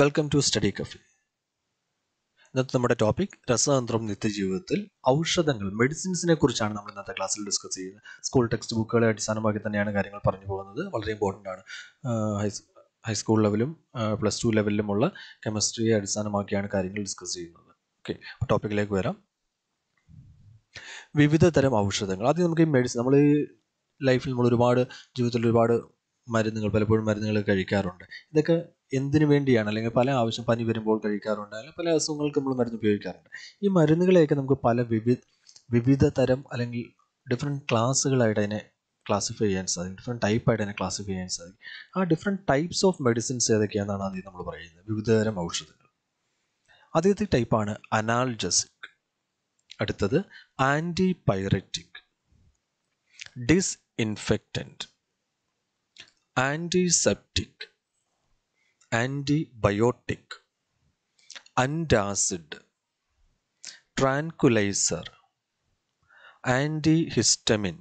welcome to study കഫി ഇന്നത്തെ നമ്മുടെ topic രസതന്ത്രം നിത്യജീവിതത്തിൽ ഔഷധങ്ങൾ മെഡിസിൻസിനെ കുറിച്ചാണ് നമ്മൾ ഇന്നത്തെ ക്ലാസ്സിൽ ഡിസ്കസ് ചെയ്യുന്നത് സ്കൂൾ ടെക്സ്റ്റ് ബുക്കുകളെ അടിസ്ഥാനമാക്കി തന്നെയാണ് കാര്യങ്ങൾ പറഞ്ഞു പോകുന്നത് വളരെ ഇമ്പോർട്ടൻ്റ് ആണ് ഹൈസ്കൂൾ ലെവലും പ്ലസ് ടു ലെവലിലുമുള്ള കെമിസ്ട്രിയെ അടിസ്ഥാനമാക്കിയാണ് കാര്യങ്ങൾ ഡിസ്കസ് ചെയ്യുന്നത് ഓക്കെ ടോപ്പിക്കിലേക്ക് വരാം വിവിധ തരം ഔഷധങ്ങൾ ആദ്യം നമുക്ക് ഈ മെഡിസിൻ നമ്മൾ ഈ ലൈഫിൽ നമ്മൾ ഒരുപാട് ജീവിതത്തിൽ ഒരുപാട് മരുന്നുകൾ പലപ്പോഴും മരുന്നുകൾ കഴിക്കാറുണ്ട് ഇതൊക്കെ എന്തിനു വേണ്ടിയാണ് അല്ലെങ്കിൽ പല ആവശ്യം പനി വരുമ്പോൾ കഴിക്കാറുണ്ട് അല്ലെങ്കിൽ പല അസുഖങ്ങൾക്ക് നമ്മൾ മരുന്ന് ഉപയോഗിക്കാറുണ്ട് ഈ മരുന്നുകളെയൊക്കെ നമുക്ക് പല വിവിധ വിവിധ തരം അല്ലെങ്കിൽ ഡിഫറെൻറ്റ് ക്ലാസ്സുകളായിട്ട് അതിനെ ക്ലാസിഫൈ ചെയ്യാൻ സാധിക്കും ഡിഫറെൻറ്റ് ടൈപ്പായിട്ട് അതിനെ ക്ലാസിഫൈ ചെയ്യാൻ സാധിക്കും ആ ഡിഫറെൻറ്റ് ടൈപ്സ് ഓഫ് മെഡിസിൻസ് ഏതൊക്കെയാണെന്നാണ് ആദ്യം നമ്മൾ പറയുന്നത് വിവിധതരം ഔഷധങ്ങൾ ആദ്യത്തെ ടൈപ്പാണ് അനാൾജസിക് അടുത്തത് antipyretic disinfectant antiseptic antibiotic antacid tranquilliser antihistamine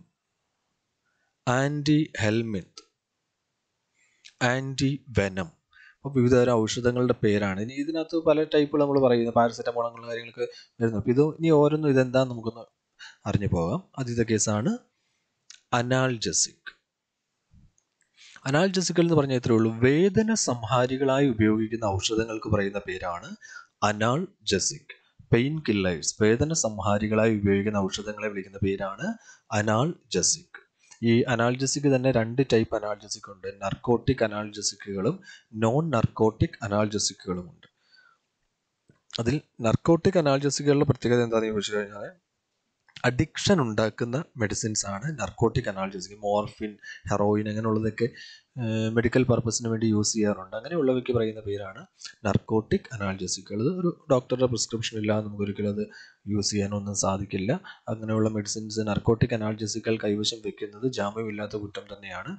anti helminth antivenom അപ്പോൾ വിവിധതരം ഔഷധങ്ങളുടെ പേരാണ് ഇനി ഇതിനകത്ത് പല ടൈപ്പുകൾ നമ്മൾ പറയുന്നത് പാരസെറ്റമോൾ അങ്ങനെയുള്ള കാര്യങ്ങളൊക്കെ വരുന്നു അപ്പോൾ ഇത് ഇനി ഓരോന്നും ഇതെന്താന്ന് നമുക്കൊന്ന് അറിഞ്ഞു പോകാം ആദ്യത്തെ കേസാണ് അനാൾജസിക് അനാൽജസിക്കൽ എന്ന് പറഞ്ഞാൽ ഇത്രയേ ഉള്ളൂ വേദന സംഹാരികളായി ഉപയോഗിക്കുന്ന ഔഷധങ്ങൾക്ക് പറയുന്ന പേരാണ് അനാൾജസിക് പെയിൻ കില്ലേഴ്സ് വേദന സംഹാരികളായി ഉപയോഗിക്കുന്ന ഔഷധങ്ങളെ വിളിക്കുന്ന പേരാണ് അനാൾജസിക് ഈ അനാൾജസിക് തന്നെ രണ്ട് ടൈപ്പ് അനാൾജസിക് ഉണ്ട് നർക്കോട്ടിക് അനാൾജസിക്കുകളും നോൺ നർക്കോട്ടിക് അനാൾജസിക്കുകളും ഉണ്ട് അതിൽ നർക്കോട്ടിക് അനാൾജസിക്കുകളുടെ പ്രത്യേകത എന്താണെന്ന് ചോദിച്ചു കഴിഞ്ഞാൽ അഡിക്ഷൻ ഉണ്ടാക്കുന്ന മെഡിസിൻസ് ആണ് നർക്കോട്ടിക് അനാലിസിസ് മോർഫിൻ ഹെറോയിൻ അങ്ങനെയുള്ളതൊക്കെ മെഡിക്കൽ പർപ്പസിന് വേണ്ടി യൂസ് ചെയ്യാറുണ്ട് അങ്ങനെയുള്ളവയ്ക്ക് പറയുന്ന പേരാണ് നർക്കോട്ടിക് അത് ഒരു ഡോക്ടറുടെ പ്രിസ്ക്രിപ്ഷൻ ഇല്ലാതെ നമുക്കൊരിക്കലും അത് യൂസ് ചെയ്യാനൊന്നും സാധിക്കില്ല അങ്ങനെയുള്ള മെഡിസിൻസ് നർക്കോട്ടിക് അനാലിസിക്കൽ കൈവശം വെക്കുന്നത് ജാമ്യമില്ലാത്ത കുറ്റം തന്നെയാണ്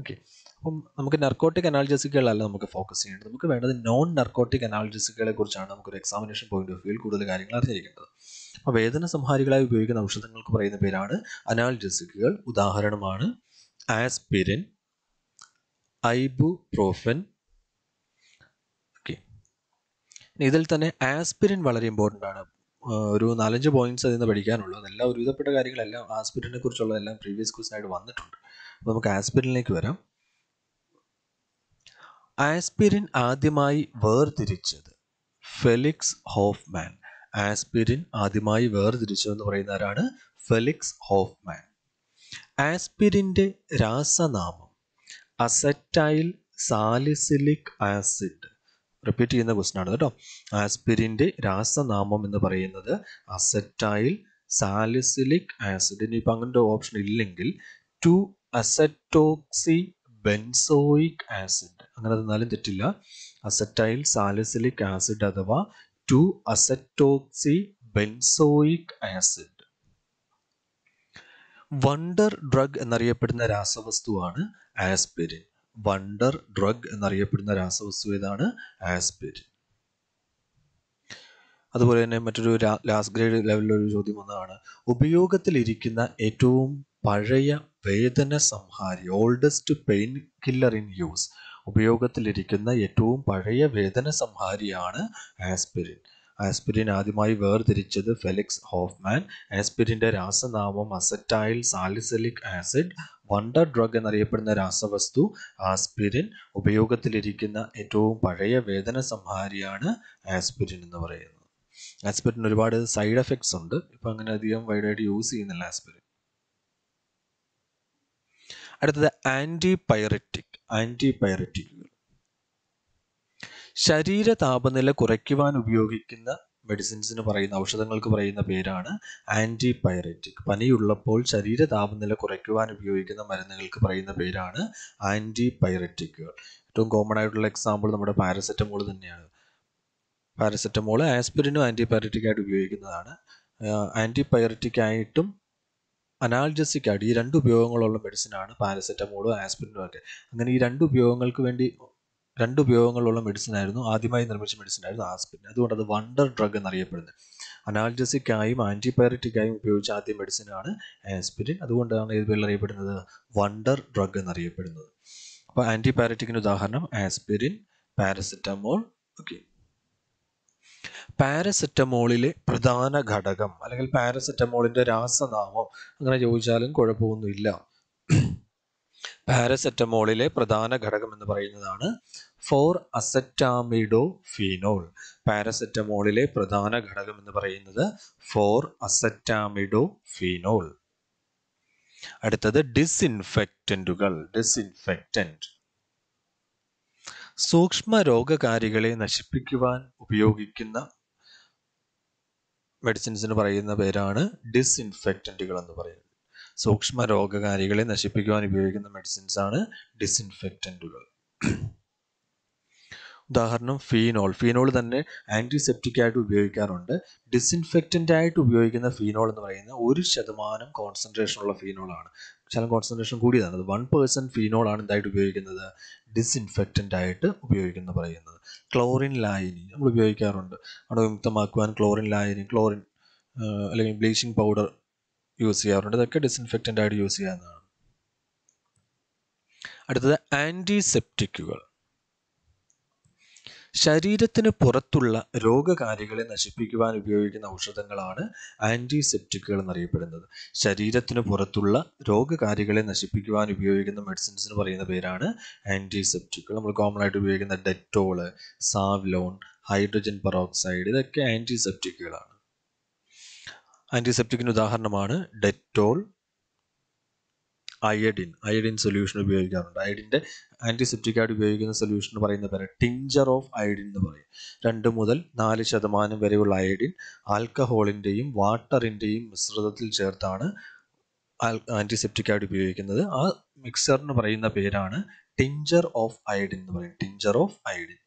ഓക്കെ അപ്പം നമുക്ക് നർക്കോട്ടിക് അനാലിസിക്കുകളല്ല നമുക്ക് ഫോക്കസ് ചെയ്യേണ്ടത് നമുക്ക് വേണ്ടത് നോൺ നർക്കോട്ടിക് അനാലിസിക്കുകളെ കുറിച്ചാണ് നമുക്കൊരു എക്സാമിനേഷൻ പോയിന്റ് ഓഫ് വ്യൂവിൽ കൂടുതൽ കാര്യങ്ങൾ അറിഞ്ഞിരിക്കേണ്ടത് അപ്പൊ വേദന സംഹാരികളായി ഉപയോഗിക്കുന്ന ഔഷധങ്ങൾക്ക് പറയുന്ന പേരാണ് അനാൽജസിക്കുകൾ ഉദാഹരണമാണ് ആസ്പിരിൻ ഐബുപ്രോഫൻ ഓക്കെ ഇതിൽ തന്നെ ആസ്പിരിൻ വളരെ ഇമ്പോർട്ടൻ്റ് ആണ് ഒരു നാലഞ്ച് പോയിന്റ്സ് അതിൽ നിന്ന് പഠിക്കാനുള്ളൂ അതെല്ലാം ഒരുവിധപ്പെട്ട കാര്യങ്ങളെല്ലാം ആസ്പിരിനെ കുറിച്ചുള്ളതെല്ലാം പ്രീവിയസ് ക്വസ്റ്റൻ ആയിട്ട് വന്നിട്ടുണ്ട് അപ്പോൾ നമുക്ക് ആസ്പിരിനിലേക്ക് വരാം ആസ്പിരിൻ ആദ്യമായി വേർതിരിച്ചത് ഫെലിക്സ് ഹോഫ്മാൻ ആസ്പിരിൻ ആദ്യമായി വേർതിരിച്ചു എന്ന് പറയുന്നവരാണ് ഫെലിക്സ് ഹോഫ്മാൻ ആസ്പിരിൻ്റെ രാസനാമം അസറ്റൈൽ സാലിസിലിക് ആസിഡ് റിപ്പീറ്റ് ചെയ്യുന്ന ക്വസ്റ്റൻ ആണ് കേട്ടോ ആസ്പിരിൻ്റെ രാസനാമം എന്ന് പറയുന്നത് അസറ്റൈൽ സാലിസിലിക് ആസിഡ് ഇനിയിപ്പോൾ അങ്ങനത്തെ ഓപ്ഷൻ ഇല്ലെങ്കിൽ ടു അസറ്റോക്സി ബെൻസോയിക് ആസിഡ് അങ്ങനെ തന്നാലും തെറ്റില്ല അസറ്റൈൽ സാലിസിലിക് ആസിഡ് അഥവാ to acetoxy benzoic acid wonder drug എന്നറിയപ്പെടുന്ന രാസവസ്തുവാണ് ആസ്പിരിൻ വണ്ടർ ഡ്രഗ് എന്നറിയപ്പെടുന്ന രാസവസ്തു ഏതാണ് ആസ്പിരിൻ അതുപോലെ തന്നെ മറ്റൊരു ലാസ്റ്റ് ഗ്രേഡ് ലെവലിലൊരു ചോദ്യം വന്നതാണ് ഉപയോഗത്തിലിരിക്കുന്ന ഏറ്റവും പഴയ വേദന സംഹാരി oldest pain killer in use ഉപയോഗത്തിലിരിക്കുന്ന ഏറ്റവും പഴയ വേദന സംഹാരിയാണ് ആസ്പിരിൻ ആസ്പിരിൻ ആദ്യമായി വേർതിരിച്ചത് ഫെലിക്സ് ഹോഫ്മാൻ ആസ്പിരിൻ്റെ രാസനാമം acetyl salicylic acid wonder drug എന്നറിയപ്പെടുന്ന രാസവസ്തു ആസ്പിരിൻ ഉപയോഗത്തിലിരിക്കുന്ന ഏറ്റവും പഴയ വേദന സംഹാരിയാണ് ആസ്പിരിൻ എന്ന് പറയുന്നത് ആസ്പിരിൻ ഒരുപാട് സൈഡ് എഫക്ട്സ് ഉണ്ട് ഇപ്പം അങ്ങനെ അധികം വൈഡായിട്ട് യൂസ് ചെയ്യുന്നില്ല ആസ്പിരിൻ അടുത്തത് ആൻറ്റി പൈററ്റിക് ആൻറ്റിപയററ്റിക്കുകൾ ശരീര താപനില കുറയ്ക്കുവാൻ ഉപയോഗിക്കുന്ന മെഡിസിൻസിന് പറയുന്ന ഔഷധങ്ങൾക്ക് പറയുന്ന പേരാണ് ആൻറ്റിപയററ്റിക് പനിയുള്ളപ്പോൾ ശരീര താപനില കുറയ്ക്കുവാൻ ഉപയോഗിക്കുന്ന മരുന്നുകൾക്ക് പറയുന്ന പേരാണ് ആൻറ്റിപയററ്റിക്കുകൾ ഏറ്റവും കോമൺ ആയിട്ടുള്ള എക്സാമ്പിൾ നമ്മുടെ പാരസെറ്റമോള് തന്നെയാണ് പാരസെറ്റമോള് ആസ്പിരിനും ആൻറ്റിപയററ്റിക് ആയിട്ട് ഉപയോഗിക്കുന്നതാണ് ആൻറ്റിപയററ്റിക് ആയിട്ടും അനാൾജസിക് ആയിട്ട് ഈ രണ്ട് ഉപയോഗങ്ങളുള്ള മെഡിസിനാണ് പാരസെറ്റമോളും ആസ്പിരിനും ഒക്കെ അങ്ങനെ ഈ രണ്ട് ഉപയോഗങ്ങൾക്ക് വേണ്ടി രണ്ട് ഉപയോഗങ്ങളുള്ള ആയിരുന്നു ആദ്യമായി നിർമ്മിച്ച മെഡിസിൻ ആയിരുന്നു ആസ്പിൻ അതുകൊണ്ട് അത് വണ്ടർ ഡ്രഗ് എന്നറിയപ്പെടുന്നത് അനാൾജസിക്കായും ആൻറ്റിബയോട്ടിക്കായും ഉപയോഗിച്ച ആദ്യ മെഡിസിനാണ് ആസ്പിരിൻ അതുകൊണ്ടാണ് ഇത് അറിയപ്പെടുന്നത് വണ്ടർ ഡ്രഗ് എന്നറിയപ്പെടുന്നത് അപ്പോൾ ആൻറ്റിബയോട്ടിക്കിന് ഉദാഹരണം ആസ്പിരിൻ പാരസെറ്റമോൾ ഓക്കെ പാരസെറ്റമോളിലെ പ്രധാന ഘടകം അല്ലെങ്കിൽ പാരസെറ്റമോളിന്റെ രാസനാമം അങ്ങനെ ചോദിച്ചാലും കുഴപ്പമൊന്നുമില്ല പാരസെറ്റമോളിലെ പ്രധാന ഘടകം എന്ന് പറയുന്നതാണ് ഫോർ അസറ്റാമിഡോ ഫീനോൾ പാരസെറ്റമോളിലെ പ്രധാന ഘടകം എന്ന് പറയുന്നത് ഫോർ അസറ്റാമിഡോ ഫീനോൾ അടുത്തത് ഡിസ്ഇൻഫെക്റ്റന്റുകൾ ഡിസ്ഇൻഫെക്റ്റന്റ് സൂക്ഷ്മ രോഗകാരികളെ നശിപ്പിക്കുവാൻ ഉപയോഗിക്കുന്ന മെഡിസിൻസിന് പറയുന്ന പേരാണ് ഡിസ്ഇൻഫെക്റ്റൻറ്റുകൾ എന്ന് പറയുന്നത് സൂക്ഷ്മ രോഗകാരികളെ നശിപ്പിക്കുവാൻ ഉപയോഗിക്കുന്ന മെഡിസിൻസ് ആണ് ഡിസ്ഇൻഫെക്റ്റൻറ്റുകൾ ഉദാഹരണം ഫീനോൾ ഫീനോൾ തന്നെ ആൻറ്റിസെപ്റ്റിക് ആയിട്ട് ഉപയോഗിക്കാറുണ്ട് ഡിസിൻഫെക്റ്റൻ്റ് ആയിട്ട് ഉപയോഗിക്കുന്ന ഫീനോൾ എന്ന് പറയുന്ന ഒരു ശതമാനം കോൺസെൻട്രേഷനുള്ള ഫീനോളാണ് ശതമാനം കോൺസെൻട്രേഷൻ കൂടിയതാണ് വൺ പേഴ്സൻറ്റ് ഫീനോളാണ് എന്തായിട്ട് ഉപയോഗിക്കുന്നത് ഡിസ്ഇൻഫെക്റ്റൻ്റ് ആയിട്ട് ഉപയോഗിക്കുന്ന പറയുന്നത് ക്ലോറിൻ ലായനി നമ്മൾ ഉപയോഗിക്കാറുണ്ട് അണുവിമുക്തമാക്കുവാൻ ക്ലോറിൻ ലായനി ക്ലോറിൻ അല്ലെങ്കിൽ ബ്ലീച്ചിങ് പൗഡർ യൂസ് ചെയ്യാറുണ്ട് ഇതൊക്കെ ഡിസ്ഇൻഫെക്റ്റൻ്റ് ആയിട്ട് യൂസ് ചെയ്യാവുന്നതാണ് അടുത്തത് ആൻറ്റിസെപ്റ്റിക്കുകൾ ശരീരത്തിന് പുറത്തുള്ള രോഗകാരികളെ നശിപ്പിക്കുവാൻ ഉപയോഗിക്കുന്ന ഔഷധങ്ങളാണ് ആൻറ്റിസെപ്റ്റിക്കുകൾ എന്നറിയപ്പെടുന്നത് ശരീരത്തിന് പുറത്തുള്ള രോഗകാരികളെ നശിപ്പിക്കുവാൻ ഉപയോഗിക്കുന്ന മെഡിസിൻസ് എന്ന് പറയുന്ന പേരാണ് ആൻറ്റിസെപ്റ്റിക്കുകൾ നമ്മൾ കോമൺ ആയിട്ട് ഉപയോഗിക്കുന്ന ഡെറ്റോള് സാവ്ലോൺ ഹൈഡ്രജൻ പെറോക്സൈഡ് ഇതൊക്കെ ആൻറ്റിസെപ്റ്റിക്കുകളാണ് ആൻറ്റിസെപ്റ്റിക്കിന് ഉദാഹരണമാണ് ഡെറ്റോൾ അയഡിൻ അയഡിൻ സൊല്യൂഷൻ ഉപയോഗിക്കാറുണ്ട് അയഡിൻ്റെ ആൻറ്റിസെപ്റ്റിക് ആയിട്ട് ഉപയോഗിക്കുന്ന സൊല്യൂഷൻ പറയുന്ന പേര് ടിഞ്ചർ ഓഫ് അയഡിൻ എന്ന് പറയും രണ്ട് മുതൽ നാല് ശതമാനം വരെയുള്ള അയഡിൻ ആൽക്കഹോളിൻ്റെയും വാട്ടറിൻ്റെയും മിശ്രിതത്തിൽ ചേർത്താണ് ആൻറ്റിസെപ്റ്റിക് ആയിട്ട് ഉപയോഗിക്കുന്നത് ആ മിക്സറിന് പറയുന്ന പേരാണ് ടിഞ്ചർ ഓഫ് അയഡിൻ എന്ന് പറയും tincture of iodine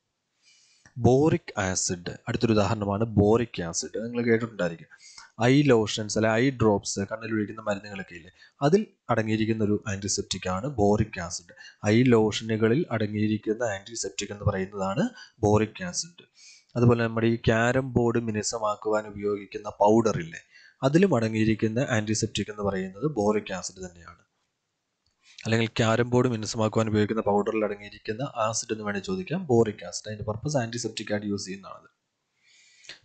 boric acid അടുത്തൊരു ഉദാഹരണമാണ് ബോറിക് ആസിഡ് നിങ്ങൾ കേട്ടിട്ടുണ്ടായിരിക്കും ഐ ലോഷൻസ് അല്ലെ ഐ ഡ്രോപ്സ് കണ്ണിൽ ഒഴിക്കുന്ന മരുന്നുകളൊക്കെ ഇല്ലേ അതിൽ അടങ്ങിയിരിക്കുന്ന ഒരു ആൻറ്റിസെപ്റ്റിക് ആണ് ബോറിക് ആസിഡ് ഐ ലോഷനുകളിൽ അടങ്ങിയിരിക്കുന്ന ആൻറ്റിസെപ്റ്റിക് എന്ന് പറയുന്നതാണ് ബോറിക് ആസിഡ് അതുപോലെ നമ്മുടെ ഈ ക്യാരം ബോർഡ് മിനുസമാക്കുവാൻ ഉപയോഗിക്കുന്ന പൗഡർ ഇല്ലേ അതിലും അടങ്ങിയിരിക്കുന്ന ആൻറ്റിസെപ്റ്റിക് എന്ന് പറയുന്നത് ബോറിക് ആസിഡ് തന്നെയാണ് അല്ലെങ്കിൽ ക്യാരം ബോർഡ് മിനുസമാക്കുവാൻ ഉപയോഗിക്കുന്ന പൗഡറിൽ അടങ്ങിയിരിക്കുന്ന ആസിഡ് എന്ന് വേണമെങ്കിൽ ചോദിക്കാം ബോറിക് ആസിഡ് അതിൻ്റെ പർപ്പസ് ആൻറ്റിസെപ്റ്റിക് ആയിട്ട് യൂസ് ചെയ്യുന്നതാണ്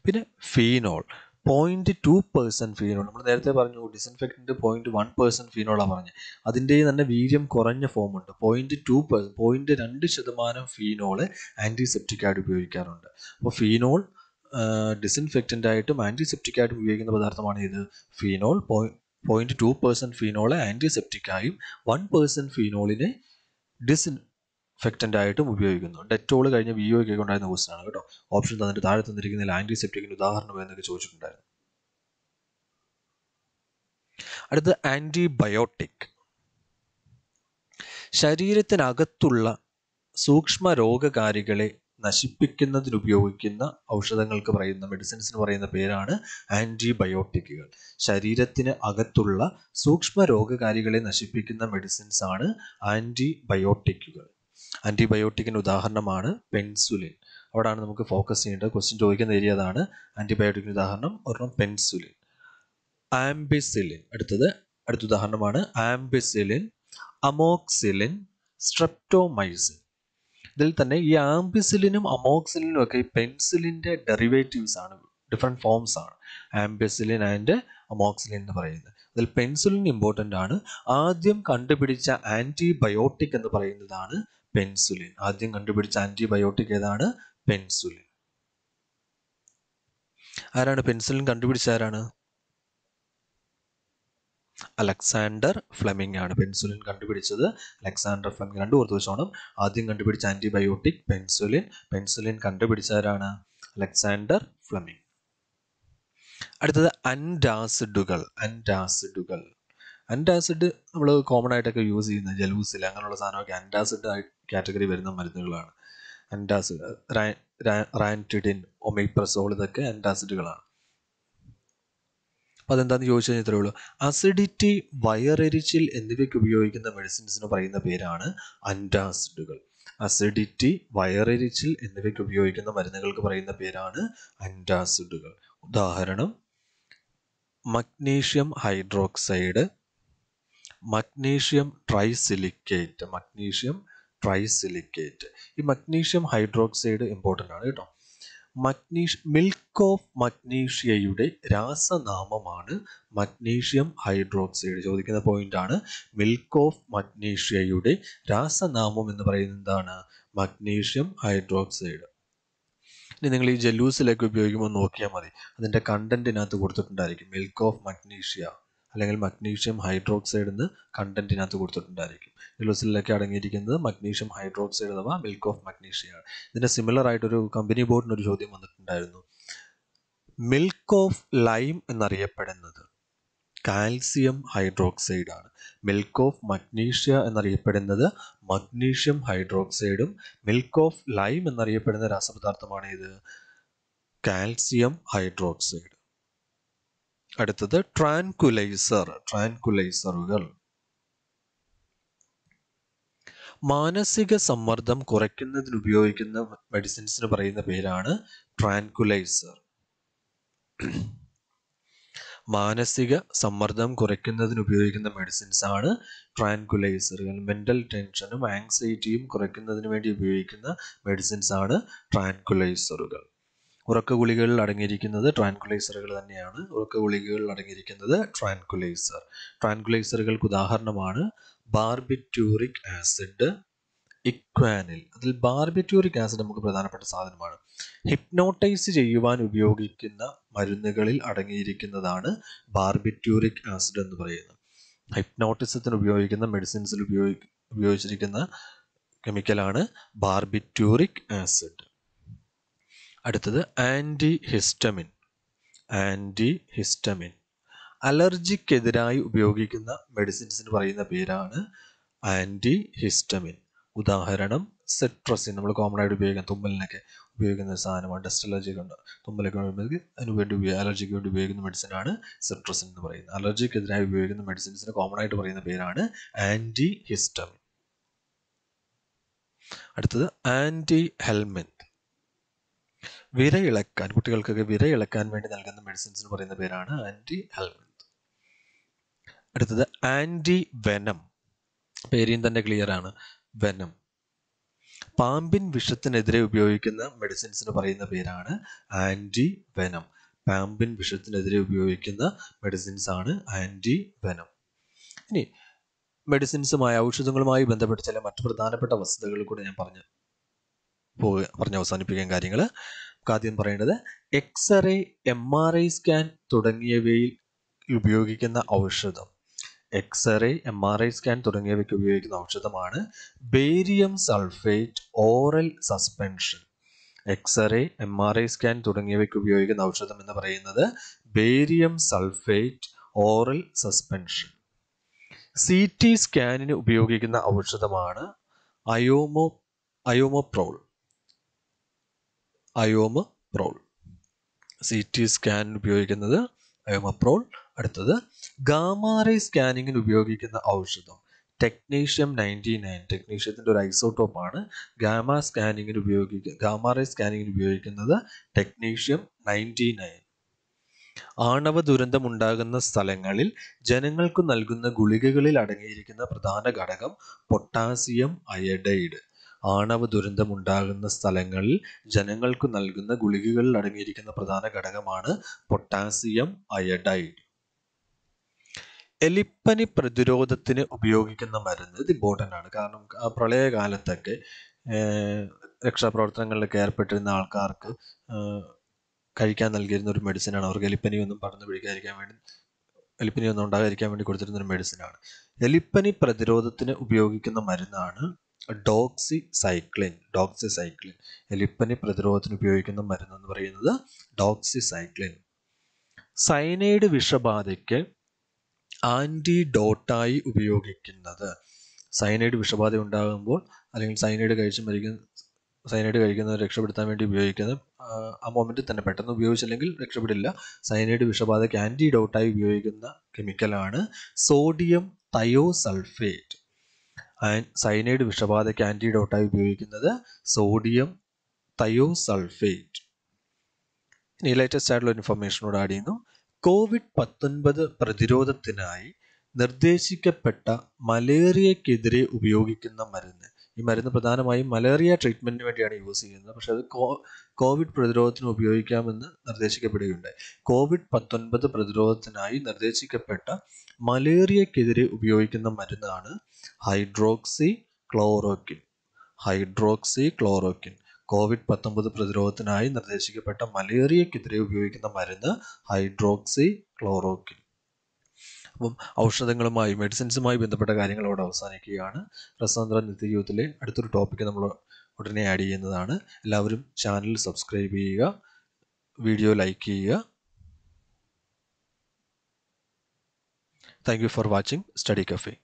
പിന്നെ phenol point two percent phenol നമ്മൾ നേരത്തെ പറഞ്ഞു ഡിസിൻഫെക്റ്റൻ്റ് പോയിന്റ് വൺ പേഴ്സെന്റ് ഫീനോളാണ് പറഞ്ഞത് അതിൻ്റെ തന്നെ വീര്യം കുറഞ്ഞ ഫോം ഉണ്ട് പോയിന്റ് ടു പെർസെൻറ്റ് പോയിന്റ് രണ്ട് ശതമാനം ഫീനോള് ആന്റിസെപ്റ്റിക് ആയിട്ട് ഉപയോഗിക്കാറുണ്ട് അപ്പോൾ ഫീനോൾ ഡിസ്ഇൻഫെക്റ്റന്റ് ആയിട്ടും ആന്റിസെപ്റ്റിക് ആയിട്ടും ഉപയോഗിക്കുന്ന പദാർത്ഥമാണ് ഇത് ഫീനോൾ പോയിന്റ് ടു പെർസെൻറ്റ് ഫീനോളെ ആൻറ്റിസെപ്റ്റിക്കായും വൺ പേഴ്സെന്റ് ഫീനോളിനെ ഡിസിൻ ഇൻഫെക്റ്റൻ്റ് ആയിട്ടും ഉപയോഗിക്കുന്നു ഡെറ്റോൾ കഴിഞ്ഞ വി ഒക്കെ ഉണ്ടായിരുന്ന ക്വസ്റ്റൻ ആണ് കേട്ടോ ഓപ്ഷൻ തന്നിട്ട് താഴെ തന്നിരിക്കുന്നതിൽ ആൻറ്റിസെപ്റ്റിക്കിൻ്റെ ഉദാഹരണം എന്നൊക്കെ ചോദിച്ചിട്ടുണ്ടായിരുന്നു അടുത്ത ആൻറ്റിബയോട്ടിക് ശരീരത്തിനകത്തുള്ള സൂക്ഷ്മ രോഗകാരികളെ ഉപയോഗിക്കുന്ന ഔഷധങ്ങൾക്ക് പറയുന്ന മെഡിസിൻസിന് പറയുന്ന പേരാണ് ആൻറ്റിബയോട്ടിക്കുകൾ ശരീരത്തിന് അകത്തുള്ള സൂക്ഷ്മ രോഗകാരികളെ നശിപ്പിക്കുന്ന മെഡിസിൻസ് ആണ് ആൻറ്റിബയോട്ടിക്കുകൾ ആൻറ്റിബയോട്ടിക്കിൻ്റെ ഉദാഹരണമാണ് പെൻസുലിൻ അവിടെയാണ് നമുക്ക് ഫോക്കസ് ചെയ്യേണ്ടത് ക്വസ്റ്റ്യൻ ചോദിക്കുന്ന ഏരിയ അതാണ് ആൻറ്റിബയോട്ടിക്കിൻ്റെ ഉദാഹരണം ഒരെണ്ണം പെൻസുലിൻ ആംബിസിലിൻ അടുത്തത് അടുത്ത ഉദാഹരണമാണ് ആംബിസിലിൻ അമോക്സിലിൻ സ്ട്രെപ്റ്റോമൈസിൻ ഇതിൽ തന്നെ ഈ ആംബിസിലിനും അമോക്സിലിനും ഒക്കെ ഈ പെൻസിലിൻ്റെ ഡെറിവേറ്റീവ്സ് ആണ് ഡിഫറെൻറ്റ് ഫോംസ് ആണ് ആംബിസിലിൻ ആൻഡ് അമോക്സിലിൻ എന്ന് പറയുന്നത് അതിൽ പെൻസിലിൻ ഇമ്പോർട്ടൻ്റ് ആണ് ആദ്യം കണ്ടുപിടിച്ച ആൻറ്റിബയോട്ടിക് എന്ന് പറയുന്നതാണ് പെൻസുലിൻ ആദ്യം കണ്ടുപിടിച്ച ആൻറ്റിബയോട്ടിക് ഏതാണ് പെൻസുലിൻ ആരാണ് പെൻസിലിൻ കണ്ടുപിടിച്ച ആരാണ് അലക്സാണ്ടർ ഫ്ലെമിംഗ് ആണ് പെൻസുലിൻ കണ്ടുപിടിച്ചത് അലക്സാണ്ടർ ഫ്ലെമിംഗ് രണ്ടു ഓർത്ത് വെച്ചോണം ആദ്യം കണ്ടുപിടിച്ച ആന്റിബയോട്ടിക് പെൻസുലിൻ പെൻസുലിൻ ആരാണ് അലക്സാണ്ടർ ഫ്ലെമിംഗ് അടുത്തത് അൻഡാസിഡുകൾ അൻഡാസിഡുകൾ അൻഡാസിഡ് നമ്മൾ കോമൺ ആയിട്ടൊക്കെ യൂസ് ചെയ്യുന്ന ജലൂസിൽ അങ്ങനെയുള്ള സാധനമൊക്കെ അൻഡാസിഡ് ആയിട്ട് കാറ്റഗറി വരുന്ന മരുന്നുകളാണ് അൻറ്റാസ് റാൻറ്റിഡിൻ ഒമേപ്രസോൾ ഇതൊക്കെ അൻറ്റാസിഡുകളാണ് അപ്പോൾ അതെന്താണെന്ന് ചോദിച്ചു കഴിഞ്ഞാൽ ഇത്രയേ ഉള്ളൂ അസിഡിറ്റി വയറെരിച്ചിൽ എന്നിവയ്ക്ക് ഉപയോഗിക്കുന്ന മെഡിസിൻസിന് പറയുന്ന പേരാണ് അൻറ്റാസിഡുകൾ അസിഡിറ്റി വയറെരിച്ചിൽ എന്നിവയ്ക്ക് ഉപയോഗിക്കുന്ന മരുന്നുകൾക്ക് പറയുന്ന പേരാണ് അൻറ്റാസിഡുകൾ ഉദാഹരണം magnesium hydroxide magnesium trisilicate magnesium trisilicate ഈ മഗ്നീഷ്യം ഹൈഡ്രോക്സൈഡ് ഇമ്പോർട്ടൻ്റ് ആണ് കേട്ടോ മഗ്നീഷ് മിൽക്ക് ഓഫ് മഗ്നീഷ്യയുടെ രാസനാമമാണ് മഗ്നീഷ്യം ഹൈഡ്രോക്സൈഡ് ചോദിക്കുന്ന പോയിന്റ് ആണ് മിൽക്ക് ഓഫ് മഗ്നീഷ്യയുടെ രാസനാമം എന്ന് പറയുന്നത് എന്താണ് മഗ്നീഷ്യം ഹൈഡ്രോക്സൈഡ് ഇനി നിങ്ങൾ ഈ ജല്ലൂസിലൊക്കെ ഉപയോഗിക്കുമ്പോൾ നോക്കിയാൽ മതി അതിൻ്റെ കണ്ടന്റിനകത്ത് കൊടുത്തിട്ടുണ്ടായിരിക്കും മിൽക്ക് ഓഫ് മഗ്നീഷ്യ അല്ലെങ്കിൽ മഗ്നീഷ്യം ഹൈഡ്രോക്സൈഡ് എന്ന് കണ്ടന്റിനകത്ത് കൊടുത്തിട്ടുണ്ടായിരിക്കും ഗ്ലിസറിലൊക്കെ അടങ്ങിയിരിക്കുന്നത് മഗ്നീഷ്യം ഹൈഡ്രോക്സൈഡ് അഥവാ മിൽക്ക് ഓഫ് ആണ് ഇതിൻ്റെ സിമിലർ ആയിട്ടൊരു കമ്പനി ബോർഡിന് ഒരു ചോദ്യം വന്നിട്ടുണ്ടായിരുന്നു മിൽക്ക് ഓഫ് ലൈം എന്നറിയപ്പെടുന്നത് കാൽസ്യം ഹൈഡ്രോക്സൈഡ് ആണ് മിൽക്ക് ഓഫ് മഗ്നീഷ്യ എന്നറിയപ്പെടുന്നത് മഗ്നീഷ്യം ഹൈഡ്രോക്സൈഡും മിൽക്ക് ഓഫ് ലൈം എന്നറിയപ്പെടുന്ന രാസപദാർത്ഥമാണ് ഇത് കാൽസ്യം ഹൈഡ്രോക്സൈഡ് അടുത്തത് ട്രാൻകുലൈസർ ട്രാൻകുലൈസറുകൾ മാനസിക സമ്മർദ്ദം കുറയ്ക്കുന്നതിന് ഉപയോഗിക്കുന്ന മെഡിസിൻസിന് പറയുന്ന പേരാണ് ട്രാൻകുലൈസർ മാനസിക സമ്മർദ്ദം കുറയ്ക്കുന്നതിന് ഉപയോഗിക്കുന്ന മെഡിസിൻസ് ആണ് ട്രാൻകുലൈസറുകൾ മെന്റൽ ടെൻഷനും ആങ്സൈറ്റിയും കുറയ്ക്കുന്നതിന് വേണ്ടി ഉപയോഗിക്കുന്ന മെഡിസിൻസ് ആണ് ട്രാൻകുലൈസറുകൾ ഉറക്ക ഗുളികകളിൽ അടങ്ങിയിരിക്കുന്നത് ട്രാൻകുലൈസറുകൾ തന്നെയാണ് ഉറക്ക ഗുളികകളിൽ അടങ്ങിയിരിക്കുന്നത് ട്രാൻകുലൈസർ ട്രാൻകുലൈസറുകൾക്ക് ഉദാഹരണമാണ് ബാർബിറ്റ്യൂറിക് ആസിഡ് ഇക്വാനിൽ അതിൽ ബാർബിറ്റ്യൂറിക് ആസിഡ് നമുക്ക് പ്രധാനപ്പെട്ട സാധനമാണ് ഹിപ്നോട്ടൈസ് ചെയ്യുവാൻ ഉപയോഗിക്കുന്ന മരുന്നുകളിൽ അടങ്ങിയിരിക്കുന്നതാണ് ബാർബിറ്റ്യൂറിക് ആസിഡ് എന്ന് പറയുന്നത് ഹിപ്നോട്ടിസത്തിന് ഉപയോഗിക്കുന്ന മെഡിസിൻസിൽ ഉപയോഗി ഉപയോഗിച്ചിരിക്കുന്ന കെമിക്കലാണ് ബാർബിറ്റ്യൂറിക് ആസിഡ് അടുത്തത് ആൻറ്റി ഹിസ്റ്റമിൻ ആൻറ്റി ഹിസ്റ്റമിൻ അലർജിക്കെതിരായി ഉപയോഗിക്കുന്ന മെഡിസിൻസിന് പറയുന്ന പേരാണ് ആൻറ്റി ഹിസ്റ്റമിൻ ഉദാഹരണം സെട്രസിൻ നമ്മൾ കോമൺ ആയിട്ട് ഉപയോഗിക്കാം തുമ്മലിനൊക്കെ ഉപയോഗിക്കുന്ന ഒരു സാധനമാണ് ഡസ്റ്റ് അലർജിയൊക്കെ ഉണ്ട് തുമ്മലൊക്കെ അതിന് വേണ്ടി അലർജിക്ക് വേണ്ടി ഉപയോഗിക്കുന്ന മെഡിസിനാണ് സെട്രസിൻ എന്ന് പറയുന്നത് അലർജിക്കെതിരായി ഉപയോഗിക്കുന്ന മെഡിസിൻസിന് കോമൺ ആയിട്ട് പറയുന്ന പേരാണ് ആൻറ്റി ഹിസ്റ്റമിൻ അടുത്തത് ആൻറ്റി ഹെൽമെൻറ്റ് വിരയിളക്കാൻ കുട്ടികൾക്കൊക്കെ വിരയിളക്കാൻ വേണ്ടി നൽകുന്ന മെഡിസിൻസ് എന്ന് പറയുന്ന പേരാണ് ആന്റി ഹെൽമിന്ത് അടുത്തത് ആന്റി വെനം പേരിയും തന്നെ ക്ലിയർ ആണ് വെനം പാമ്പിൻ വിഷത്തിനെതിരെ ഉപയോഗിക്കുന്ന മെഡിസിൻസിന് പറയുന്ന പേരാണ് ആന്റി വെനം പാമ്പിൻ വിഷത്തിനെതിരെ ഉപയോഗിക്കുന്ന മെഡിസിൻസ് ആണ് ആന്റി വെനം ഇനി മെഡിസിൻസുമായി ഔഷധങ്ങളുമായി ബന്ധപ്പെട്ട ചില മറ്റു പ്രധാനപ്പെട്ട വസ്തുതകൾ കൂടെ ഞാൻ പറഞ്ഞു പോവുക പറഞ്ഞ് അവസാനിപ്പിക്കാൻ കാര്യങ്ങൾ നമുക്ക് ആദ്യം പറയേണ്ടത് X ray M R I scan തുടങ്ങിയവയിൽ ഉപയോഗിക്കുന്ന ഔഷധം X ray M R I scan തുടങ്ങിയവയ്ക്ക് ഉപയോഗിക്കുന്ന ഔഷധമാണ് barium sulphate oral suspension X ray M R I scan തുടങ്ങിയവയ്ക്ക് ഉപയോഗിക്കുന്ന ഔഷധം എന്ന് പറയുന്നത് barium sulphate oral suspension C T സ്കാനിന് ഉപയോഗിക്കുന്ന ഔഷധമാണ് അയോമോ അയോമോപ്രോൾ അയോമ പ്രോൾ സി ടി സ്കാനിന് ഉപയോഗിക്കുന്നത് പ്രോൾ അടുത്തത് ഗാമാറേ സ്കാനിങ്ങിന് ഉപയോഗിക്കുന്ന ഔഷധം ടെക്നീഷ്യം നയൻറ്റി നയൻ ടെക്നീഷ്യത്തിൻ്റെ ഒരു ഐസോട്ടോപ്പാണ് ഗാമ സ്കാനിങ്ങിന് ഉപയോഗിക്കുക ഗാമാറേ സ്കാനിങ്ങിന് ഉപയോഗിക്കുന്നത് ടെക്നീഷ്യം നയൻറ്റി നയൻ ആണവ ദുരന്തമുണ്ടാകുന്ന സ്ഥലങ്ങളിൽ ജനങ്ങൾക്ക് നൽകുന്ന ഗുളികകളിൽ അടങ്ങിയിരിക്കുന്ന പ്രധാന ഘടകം പൊട്ടാസിയം അയഡൈഡ് ആണവ ദുരന്തമുണ്ടാകുന്ന സ്ഥലങ്ങളിൽ ജനങ്ങൾക്കു നൽകുന്ന ഗുളികകളിൽ അടങ്ങിയിരിക്കുന്ന പ്രധാന ഘടകമാണ് പൊട്ടാസിയം അയഡൈഡ് എലിപ്പനി പ്രതിരോധത്തിന് ഉപയോഗിക്കുന്ന മരുന്ന് ഇത് ഇമ്പോർട്ടൻ്റ് ആണ് കാരണം പ്രളയകാലത്തൊക്കെ രക്ഷാപ്രവർത്തനങ്ങളിലൊക്കെ ഏർപ്പെട്ടിരുന്ന ആൾക്കാർക്ക് കഴിക്കാൻ നൽകിയിരുന്ന ഒരു മെഡിസിനാണ് അവർക്ക് എലിപ്പനി ഒന്നും പടർന്നു പിടിക്കാതിരിക്കാൻ വേണ്ടി എലിപ്പനി ഒന്നും ഉണ്ടാകാതിരിക്കാൻ വേണ്ടി കൊടുത്തിരുന്ന ഒരു മെഡിസിനാണ് എലിപ്പനി പ്രതിരോധത്തിന് ഉപയോഗിക്കുന്ന മരുന്നാണ് ഡോക്സി സൈക്ലിൻ ഡോക്സി സൈക്ലിൻ എലിപ്പനി പ്രതിരോധത്തിന് ഉപയോഗിക്കുന്ന എന്ന് പറയുന്നത് ഡോക്സി സൈക്ലിൻ സൈനൈഡ് വിഷബാധയ്ക്ക് ആൻറ്റിഡോട്ടായി ഉപയോഗിക്കുന്നത് സൈനൈഡ് വിഷബാധ ഉണ്ടാകുമ്പോൾ അല്ലെങ്കിൽ സൈനൈഡ് കഴിച്ച് മരിക്കുന്ന സൈനൈഡ് കഴിക്കുന്നത് രക്ഷപ്പെടുത്താൻ വേണ്ടി ഉപയോഗിക്കുന്ന ആ മൊമെൻറ്റിൽ തന്നെ പെട്ടെന്ന് ഉപയോഗിച്ചില്ലെങ്കിൽ രക്ഷപ്പെടില്ല സൈനൈഡ് വിഷബാധയ്ക്ക് ആൻറ്റിഡോട്ടായി ഉപയോഗിക്കുന്ന കെമിക്കലാണ് സോഡിയം തയോസൾഫേറ്റ് സൈനൈഡ് വിഷബാധയ്ക്ക് ആൻറ്റിഡോട്ടായി ഉപയോഗിക്കുന്നത് സോഡിയം തയോസൾഫേറ്റ് ഇനി ലേറ്റസ്റ്റ് ആയിട്ടുള്ള ഇൻഫർമേഷനോട് ആഡ് ചെയ്യുന്നു കോവിഡ് പത്തൊൻപത് പ്രതിരോധത്തിനായി നിർദ്ദേശിക്കപ്പെട്ട മലേറിയക്കെതിരെ ഉപയോഗിക്കുന്ന മരുന്ന് ഈ മരുന്ന് പ്രധാനമായും മലേറിയ ട്രീറ്റ്മെൻറ്റിന് വേണ്ടിയാണ് യൂസ് ചെയ്യുന്നത് പക്ഷെ അത് കോവിഡ് പ്രതിരോധത്തിന് ഉപയോഗിക്കാമെന്ന് നിർദ്ദേശിക്കപ്പെടുകയുണ്ടായി കോവിഡ് പത്തൊൻപത് പ്രതിരോധത്തിനായി നിർദ്ദേശിക്കപ്പെട്ട മലേറിയക്കെതിരെ ഉപയോഗിക്കുന്ന മരുന്നാണ് hydroxychloroquine hydroxychloroquine Covid പത്തൊമ്പത് പ്രതിരോധത്തിനായി നിർദ്ദേശിക്കപ്പെട്ട മലേറിയക്കെതിരെ ഉപയോഗിക്കുന്ന മരുന്ന് ഹൈഡ്രോക്സി ക്ലോറോക്കിൻ അപ്പം ഔഷധങ്ങളുമായി മെഡിസിൻസുമായി ബന്ധപ്പെട്ട കാര്യങ്ങളോട് അവസാനിക്കുകയാണ് രസതന്ത്ര നിത്യജീവിതത്തിലെ അടുത്തൊരു ടോപ്പിക്ക് നമ്മൾ ഉടനെ ആഡ് ചെയ്യുന്നതാണ് എല്ലാവരും ചാനൽ സബ്സ്ക്രൈബ് ചെയ്യുക വീഡിയോ ലൈക്ക് ചെയ്യുക thank you for watching study cafe